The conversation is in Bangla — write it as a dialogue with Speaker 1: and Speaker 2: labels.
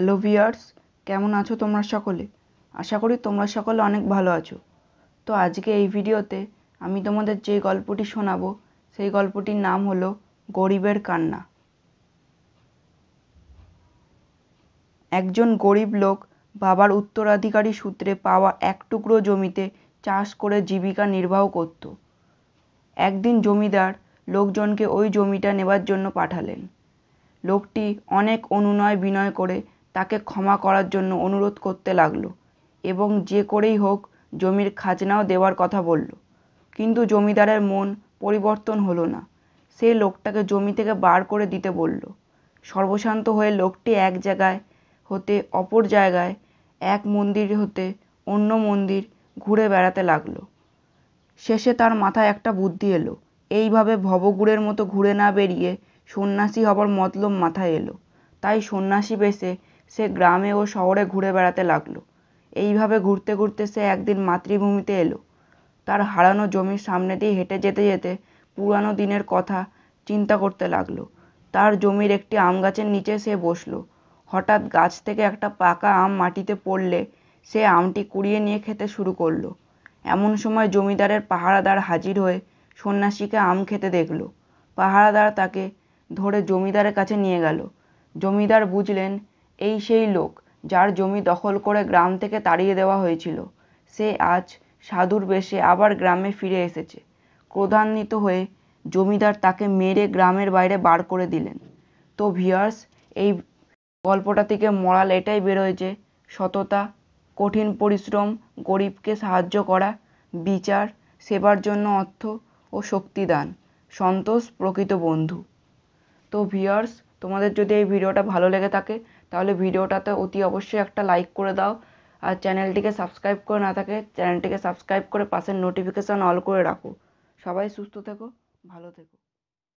Speaker 1: হ্যালো ভিয়ার্স কেমন আছো তোমরা সকলে আশা করি তোমরা সকলে অনেক ভালো আছো তো আজকে এই ভিডিওতে আমি তোমাদের যে গল্পটি শোনাবো সেই গল্পটির নাম হলো গরিবের কান্না একজন গরিব লোক বাবার উত্তরাধিকারী সূত্রে পাওয়া এক টুকরো জমিতে চাষ করে জীবিকা নির্বাহ করত একদিন জমিদার লোকজনকে ওই জমিটা নেবার জন্য পাঠালেন লোকটি অনেক অনুনয় বিনয় করে তাকে ক্ষমা করার জন্য অনুরোধ করতে লাগল এবং যে করেই হোক জমির খাজনাও দেওয়ার কথা বলল কিন্তু জমিদারের মন পরিবর্তন হলো না সে লোকটাকে জমি থেকে বার করে দিতে বলল সর্বশান্ত হয়ে লোকটি এক জায়গায় হতে অপর জায়গায় এক মন্দির হতে অন্য মন্দির ঘুরে বেড়াতে লাগলো শেষে তার মাথায় একটা বুদ্ধি এলো এইভাবে ভবঘুরের মতো ঘুরে না বেরিয়ে সন্ন্যাসী হবার মতলব মাথায় এলো তাই সন্ন্যাসী বেশে সে গ্রামে ও শহরে ঘুরে বেড়াতে লাগলো এইভাবে ঘুরতে ঘুরতে সে একদিন মাতৃভূমিতে এলো তার হারানো জমির সামনে দিয়ে হেঁটে যেতে যেতে পুরানো দিনের কথা চিন্তা করতে লাগলো তার জমির একটি আম গাছের নিচে সে বসলো হঠাৎ গাছ থেকে একটা পাকা আম মাটিতে পড়লে সে আমটি কুড়িয়ে নিয়ে খেতে শুরু করলো এমন সময় জমিদারের পাহারাদার হাজির হয়ে সন্ন্যাসীকে আম খেতে দেখল পাহারাদার তাকে ধরে জমিদারের কাছে নিয়ে গেল জমিদার বুঝলেন এই সেই লোক যার জমি দখল করে গ্রাম থেকে তাড়িয়ে দেওয়া হয়েছিল সে আজ সাধুর বেশে আবার গ্রামে ফিরে এসেছে ক্রোধান্বিত হয়ে জমিদার তাকে মেরে গ্রামের বাইরে বার করে দিলেন তো ভিয়ার্স এই গল্পটা থেকে মরাল এটাই বেরোয় যে সততা কঠিন পরিশ্রম গরিবকে সাহায্য করা বিচার সেবার জন্য অর্থ ও শক্তিদান সন্তোষ প্রকৃত বন্ধু তো ভিয়ার্স তোমাদের যদি এই ভিডিওটা ভালো লেগে থাকে তাহলে ভিডিওটাতে অতি অবশ্যই একটা লাইক করে দাও আর চ্যানেলটিকে সাবস্ক্রাইব করে না থাকে চ্যানেলটিকে সাবস্ক্রাইব করে পাশের নোটিফিকেশান অল করে রাখো সবাই সুস্থ থেকো ভালো থেকো